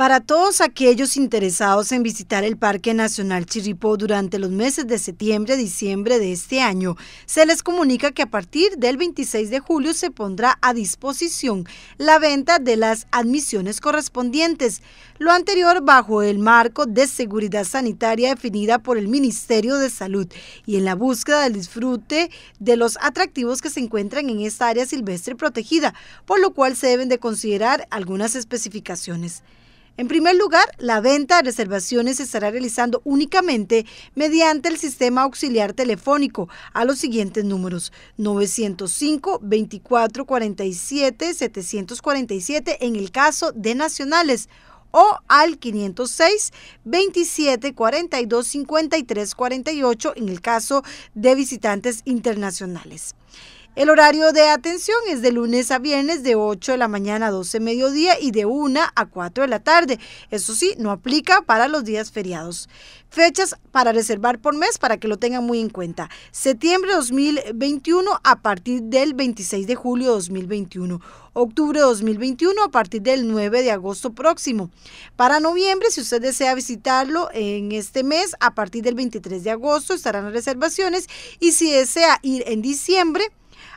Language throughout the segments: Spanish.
Para todos aquellos interesados en visitar el Parque Nacional Chirripó durante los meses de septiembre diciembre de este año, se les comunica que a partir del 26 de julio se pondrá a disposición la venta de las admisiones correspondientes, lo anterior bajo el marco de seguridad sanitaria definida por el Ministerio de Salud y en la búsqueda del disfrute de los atractivos que se encuentran en esta área silvestre protegida, por lo cual se deben de considerar algunas especificaciones. En primer lugar, la venta de reservaciones se estará realizando únicamente mediante el sistema auxiliar telefónico a los siguientes números 905 2447 747 en el caso de nacionales o al 506 2742 5348 en el caso de visitantes internacionales. El horario de atención es de lunes a viernes de 8 de la mañana a 12 mediodía y de 1 a 4 de la tarde. Eso sí, no aplica para los días feriados. Fechas para reservar por mes para que lo tengan muy en cuenta. Septiembre 2021 a partir del 26 de julio 2021. Octubre 2021 a partir del 9 de agosto próximo. Para noviembre, si usted desea visitarlo en este mes, a partir del 23 de agosto estarán las reservaciones. Y si desea ir en diciembre,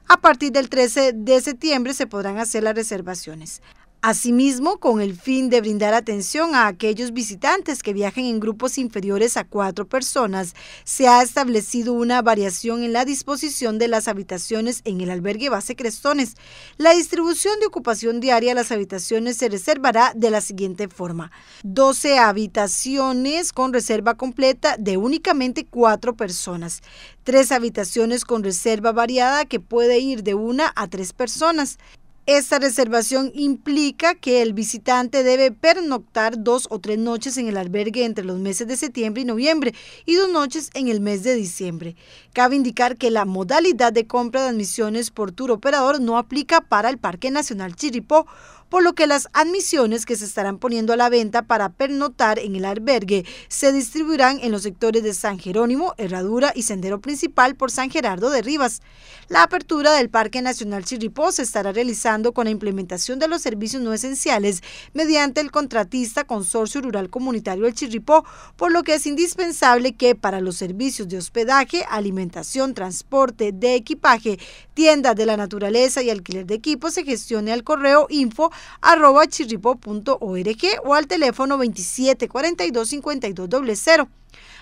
a partir del 13 de septiembre se podrán hacer las reservaciones. Asimismo, con el fin de brindar atención a aquellos visitantes que viajen en grupos inferiores a cuatro personas, se ha establecido una variación en la disposición de las habitaciones en el albergue base Crestones. La distribución de ocupación diaria a las habitaciones se reservará de la siguiente forma. 12 habitaciones con reserva completa de únicamente cuatro personas. Tres habitaciones con reserva variada que puede ir de una a tres personas. Esta reservación implica que el visitante debe pernoctar dos o tres noches en el albergue entre los meses de septiembre y noviembre y dos noches en el mes de diciembre. Cabe indicar que la modalidad de compra de admisiones por tour operador no aplica para el Parque Nacional Chiripó, por lo que las admisiones que se estarán poniendo a la venta para pernoctar en el albergue se distribuirán en los sectores de San Jerónimo, Herradura y Sendero Principal por San Gerardo de Rivas. La apertura del Parque Nacional Chiripó se estará realizando con la implementación de los servicios no esenciales mediante el contratista Consorcio Rural Comunitario El Chirripó, por lo que es indispensable que para los servicios de hospedaje, alimentación, transporte, de equipaje, tiendas de la naturaleza y alquiler de equipos se gestione al correo info arroba chirripo.org o al teléfono 27 42 52 00.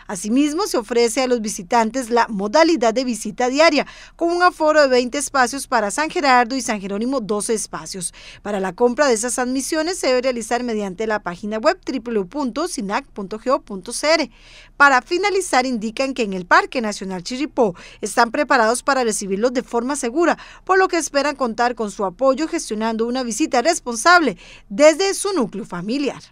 Asimismo, se ofrece a los visitantes la modalidad de visita diaria, con un aforo de 20 espacios para San Gerardo y San Jerónimo 12 espacios. Para la compra de esas admisiones se debe realizar mediante la página web www.sinac.go.cr. Para finalizar, indican que en el Parque Nacional Chirripó están preparados para recibirlos de forma segura, por lo que esperan contar con su apoyo gestionando una visita responsable desde su núcleo familiar.